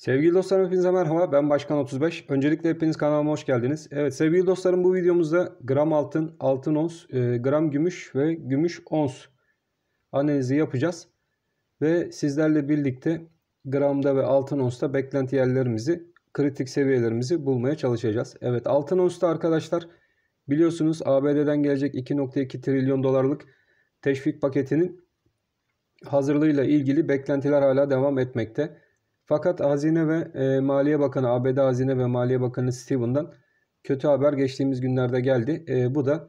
Sevgili dostlarım hepinize merhaba. Ben Başkan 35. Öncelikle hepiniz kanalıma hoş geldiniz. Evet sevgili dostlarım bu videomuzda gram altın, altın ons, e, gram gümüş ve gümüş ons analizi yapacağız. Ve sizlerle birlikte gramda ve altın onsta beklenti yerlerimizi, kritik seviyelerimizi bulmaya çalışacağız. Evet altın onsta arkadaşlar biliyorsunuz ABD'den gelecek 2.2 trilyon dolarlık teşvik paketinin hazırlığıyla ilgili beklentiler hala devam etmekte. Fakat Hazine ve e, Maliye Bakanı, ABD Hazine ve Maliye Bakanı Steven'dan kötü haber geçtiğimiz günlerde geldi. E, bu da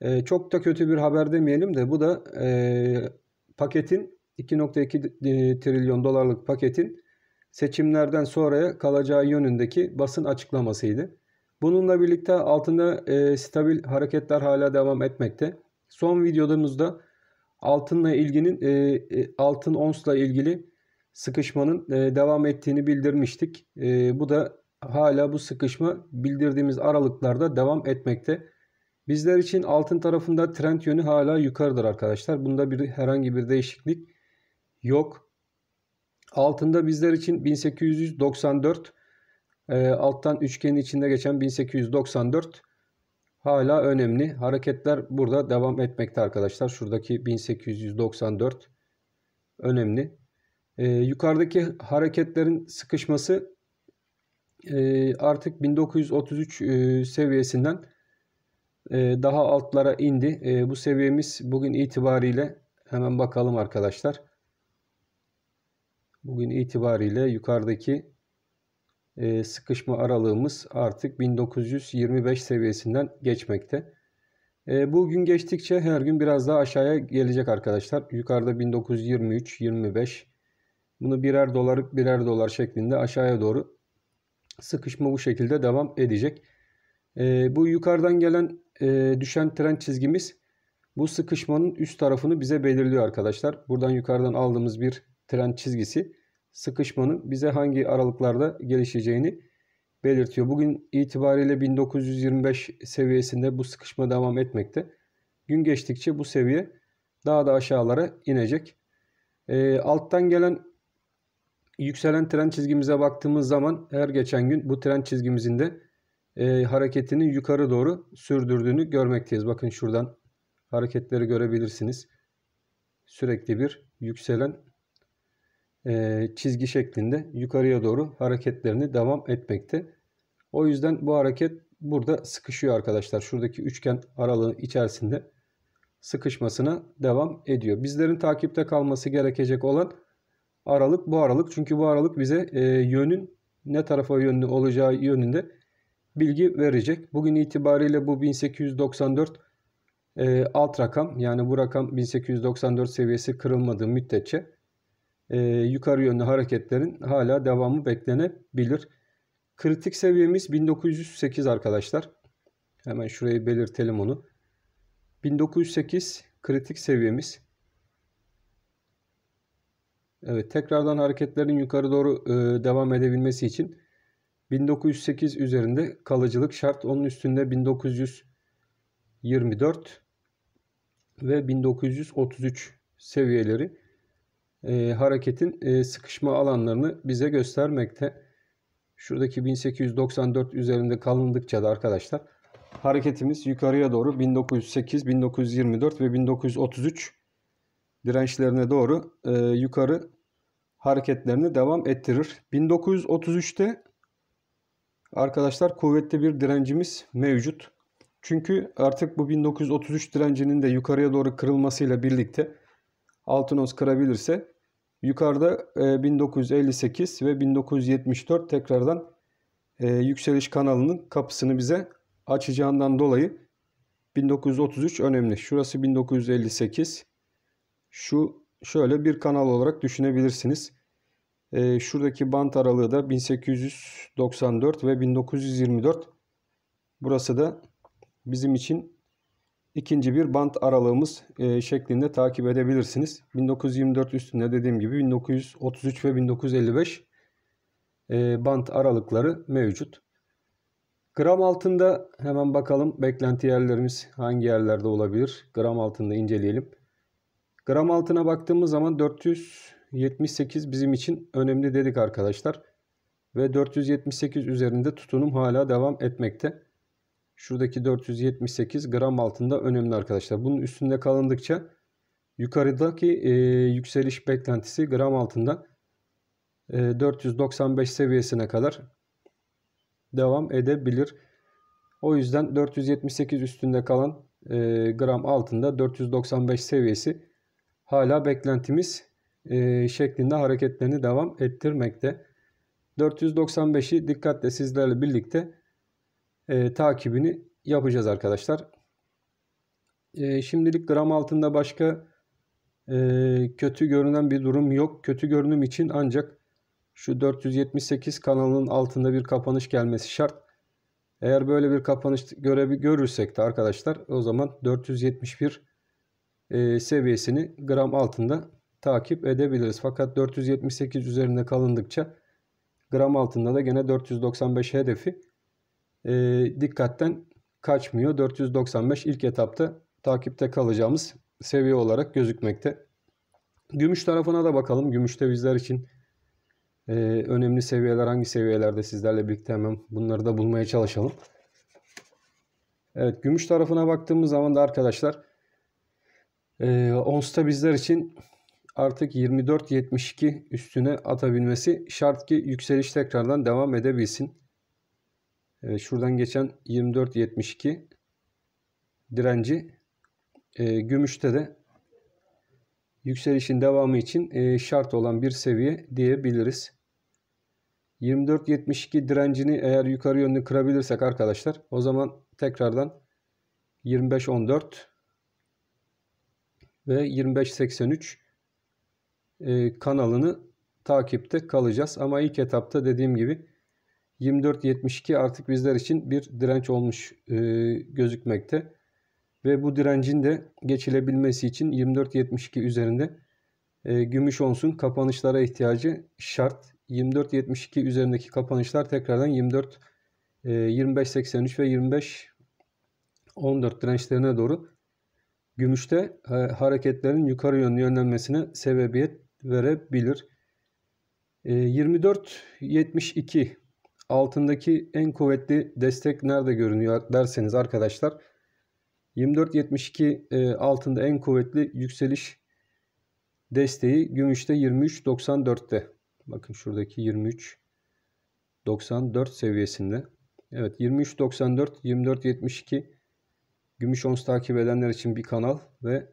e, çok da kötü bir haber demeyelim de bu da e, paketin 2.2 e, trilyon dolarlık paketin seçimlerden sonraya kalacağı yönündeki basın açıklamasıydı. Bununla birlikte altında e, stabil hareketler hala devam etmekte. Son videomuzda altınla ilginin e, e altın onsla ilgili sıkışmanın e, devam ettiğini bildirmiştik. E, bu da hala bu sıkışma bildirdiğimiz aralıklarda devam etmekte. Bizler için altın tarafında trend yönü hala yukarıdır arkadaşlar. Bunda bir herhangi bir değişiklik yok. Altında bizler için 1894 e, alttan üçgenin içinde geçen 1894 hala önemli. Hareketler burada devam etmekte arkadaşlar. Şuradaki 1894 önemli. E, yukarıdaki hareketlerin sıkışması e, artık 1933 e, seviyesinden e, daha altlara indi. E, bu seviyemiz bugün itibariyle hemen bakalım arkadaşlar. Bugün itibariyle yukarıdaki e, sıkışma aralığımız artık 1925 seviyesinden geçmekte. E, bugün geçtikçe her gün biraz daha aşağıya gelecek arkadaşlar. Yukarıda 1923, 25, bunu birer dolar birer dolar şeklinde aşağıya doğru sıkışma bu şekilde devam edecek. Ee, bu yukarıdan gelen e, düşen tren çizgimiz bu sıkışmanın üst tarafını bize belirliyor arkadaşlar. Buradan yukarıdan aldığımız bir tren çizgisi sıkışmanın bize hangi aralıklarda gelişeceğini belirtiyor. Bugün itibariyle 1925 seviyesinde bu sıkışma devam etmekte. Gün geçtikçe bu seviye daha da aşağılara inecek. E, alttan gelen yükselen tren çizgimize baktığımız zaman her geçen gün bu tren çizgimizin de e, hareketini yukarı doğru sürdürdüğünü görmekteyiz. Bakın şuradan hareketleri görebilirsiniz. Sürekli bir yükselen e, çizgi şeklinde yukarıya doğru hareketlerini devam etmekte. O yüzden bu hareket burada sıkışıyor arkadaşlar. Şuradaki üçgen aralığı içerisinde sıkışmasına devam ediyor. Bizlerin takipte kalması gerekecek olan aralık bu aralık. Çünkü bu aralık bize e, yönün ne tarafa yönlü olacağı yönünde bilgi verecek. Bugün itibariyle bu 1894 e, alt rakam yani bu rakam 1894 seviyesi kırılmadığı müddetçe e, yukarı yönlü hareketlerin hala devamı beklenebilir. Kritik seviyemiz 1908 arkadaşlar. Hemen şurayı belirtelim onu. 1908 kritik seviyemiz. Evet tekrardan hareketlerin yukarı doğru e, devam edebilmesi için 1908 üzerinde kalıcılık şart. Onun üstünde 1924 ve 1933 seviyeleri e, hareketin e, sıkışma alanlarını bize göstermekte. Şuradaki 1894 üzerinde kalındıkça da arkadaşlar hareketimiz yukarıya doğru 1908, 1924 ve 1933 dirençlerine doğru e, yukarı hareketlerini devam ettirir. 1933'te arkadaşlar kuvvetli bir direncimiz mevcut. Çünkü artık bu 1933 direncinin de yukarıya doğru kırılmasıyla birlikte altın os kırabilirse yukarıda e, 1958 ve 1974 tekrardan e, yükseliş kanalının kapısını bize açacağından dolayı 1933 önemli. Şurası 1958 şu şöyle bir kanal olarak düşünebilirsiniz. E, şuradaki bant aralığı da 1894 ve 1924. Burası da bizim için ikinci bir bant aralığımız e, şeklinde takip edebilirsiniz. 1924 üstünde dediğim gibi 1933 ve 1955 e, bant aralıkları mevcut. Gram altında hemen bakalım beklenti yerlerimiz hangi yerlerde olabilir. Gram altında inceleyelim. Gram altına baktığımız zaman 478 bizim için önemli dedik arkadaşlar. Ve 478 üzerinde tutunum hala devam etmekte. Şuradaki 478 gram altında önemli arkadaşlar. Bunun üstünde kalındıkça yukarıdaki e, yükseliş beklentisi gram altında e, 495 seviyesine kadar devam edebilir. O yüzden 478 üstünde kalan e, gram altında 495 seviyesi hala beklentimiz e, şeklinde hareketlerini devam ettirmekte. 495'i dikkatle sizlerle birlikte e, takibini yapacağız arkadaşlar. E, şimdilik gram altında başka e, kötü görünen bir durum yok. Kötü görünüm için ancak şu 478 kanalının altında bir kapanış gelmesi şart. Eğer böyle bir kapanış görevi görürsek de arkadaşlar o zaman 471 e, seviyesini gram altında takip edebiliriz. Fakat 478 üzerinde kalındıkça gram altında da gene 495 hedefi e, dikkatten kaçmıyor. 495 ilk etapta takipte kalacağımız seviye olarak gözükmekte. Gümüş tarafına da bakalım. Gümüşte bizler için e, önemli seviyeler hangi seviyelerde sizlerle birlikte hemen bunları da bulmaya çalışalım. Evet gümüş tarafına baktığımız zaman da arkadaşlar e, ONS'ta bizler için artık 24.72 üstüne atabilmesi şart ki yükseliş tekrardan devam edebilsin. E, şuradan geçen 24.72 direnci e, gümüşte de yükselişin devamı için e, şart olan bir seviye diyebiliriz. 24.72 direncini eğer yukarı yönlü kırabilirsek arkadaşlar o zaman tekrardan 25.14 ve 2583 e, kanalını takipte kalacağız. Ama ilk etapta dediğim gibi 24.72 artık bizler için bir direnç olmuş e, gözükmekte. Ve bu direncin de geçilebilmesi için 24.72 üzerinde e, gümüş onsun kapanışlara ihtiyacı şart. 24.72 üzerindeki kapanışlar tekrardan 24 e, 25.83 ve 25 14 dirençlerine doğru gümüşte e, hareketlerin yukarı yönlü yönlenmesine sebebiyet verebilir. 24.72 e, altındaki en kuvvetli destek nerede görünüyor derseniz arkadaşlar 24.72 e, altında en kuvvetli yükseliş desteği gümüşte 23.94'te. Bakın şuradaki 23.94 seviyesinde. Evet 23.94 24.72 Gümüş ons takip edenler için bir kanal ve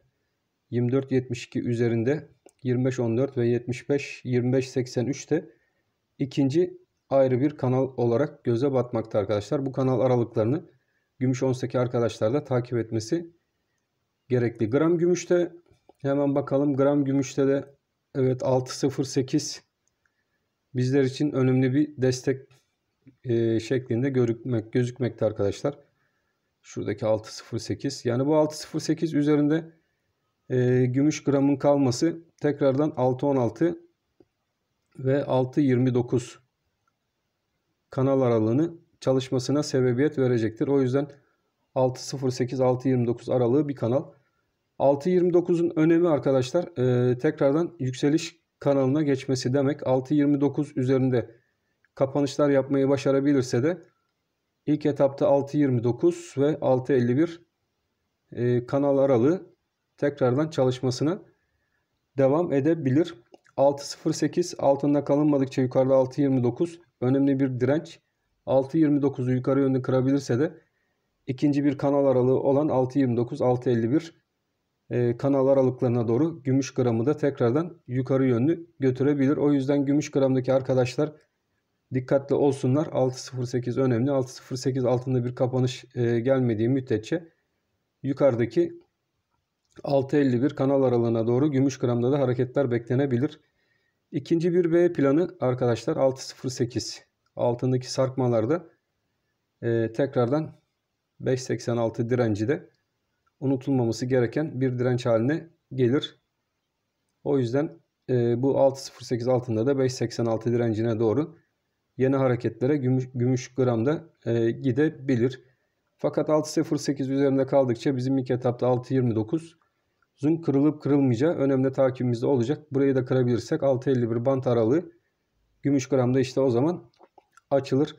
24.72 üzerinde 25.14 ve 75 de ikinci ayrı bir kanal olarak göze batmakta arkadaşlar. Bu kanal aralıklarını gümüş ons'taki arkadaşlar da takip etmesi gerekli. Gram gümüşte hemen bakalım. Gram gümüşte de evet 6.08 bizler için önemli bir destek e, şeklinde görükmek, gözükmekte arkadaşlar. Şuradaki 608. Yani bu 608 üzerinde e, gümüş gramın kalması tekrardan 616 ve 629 kanal aralığını çalışmasına sebebiyet verecektir. O yüzden 6.08-6.29 aralığı bir kanal. 6.29'un önemi arkadaşlar e, tekrardan yükseliş kanalına geçmesi demek. 6.29 üzerinde kapanışlar yapmayı başarabilirse de İlk etapta 6.29 ve 6.51 e, kanal aralığı tekrardan çalışmasına devam edebilir. 6.08 altında kalınmadıkça yukarıda 6.29 önemli bir direnç. 6.29'u yukarı yönde kırabilirse de ikinci bir kanal aralığı olan 6.29-6.51 e, kanal aralıklarına doğru gümüş gramı da tekrardan yukarı yönlü götürebilir. O yüzden gümüş gramdaki arkadaşlar dikkatli olsunlar. 6.08 önemli. 6.08 altında bir kapanış e, gelmediği müddetçe yukarıdaki 6.51 kanal aralığına doğru gümüş gramda da hareketler beklenebilir. İkinci bir B planı arkadaşlar 6.08 altındaki sarkmalarda e, tekrardan 5.86 direnci de unutulmaması gereken bir direnç haline gelir. O yüzden e, bu 6.08 altında da 5.86 direncine doğru yeni hareketlere gümüş, gümüş gramda e, gidebilir. Fakat 6.08 üzerinde kaldıkça bizim ilk etapta 6.29 Zun kırılıp kırılmayacağı önemli takibimizde olacak. Burayı da kırabilirsek 6.51 bant aralığı gümüş gramda işte o zaman açılır.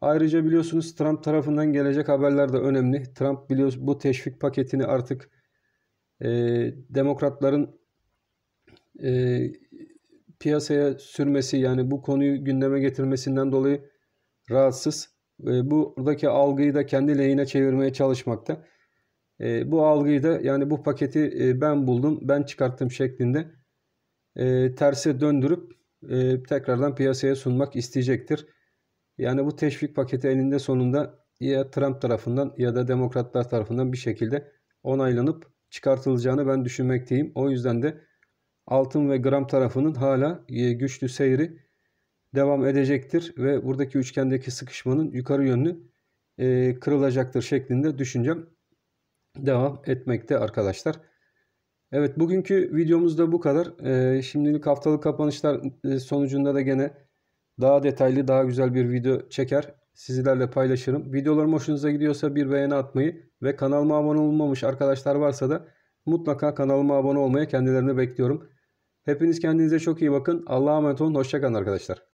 Ayrıca biliyorsunuz Trump tarafından gelecek haberler de önemli. Trump biliyoruz bu teşvik paketini artık e, demokratların e, piyasaya sürmesi yani bu konuyu gündeme getirmesinden dolayı rahatsız. E, buradaki algıyı da kendi lehine çevirmeye çalışmakta. E, bu algıyı da yani bu paketi e, ben buldum, ben çıkarttım şeklinde e, terse döndürüp e, tekrardan piyasaya sunmak isteyecektir. Yani bu teşvik paketi elinde sonunda ya Trump tarafından ya da demokratlar tarafından bir şekilde onaylanıp çıkartılacağını ben düşünmekteyim. O yüzden de altın ve gram tarafının hala e, güçlü seyri devam edecektir ve buradaki üçgendeki sıkışmanın yukarı yönlü e, kırılacaktır şeklinde düşüncem devam etmekte arkadaşlar. Evet bugünkü videomuz da bu kadar. E, şimdilik haftalık kapanışlar sonucunda da gene daha detaylı daha güzel bir video çeker sizlerle paylaşırım. Videolarım hoşunuza gidiyorsa bir beğeni atmayı ve kanalıma abone olmamış arkadaşlar varsa da mutlaka kanalıma abone olmaya kendilerini bekliyorum. Hepiniz kendinize çok iyi bakın. Allah'a emanet olun. Hoşçakalın arkadaşlar.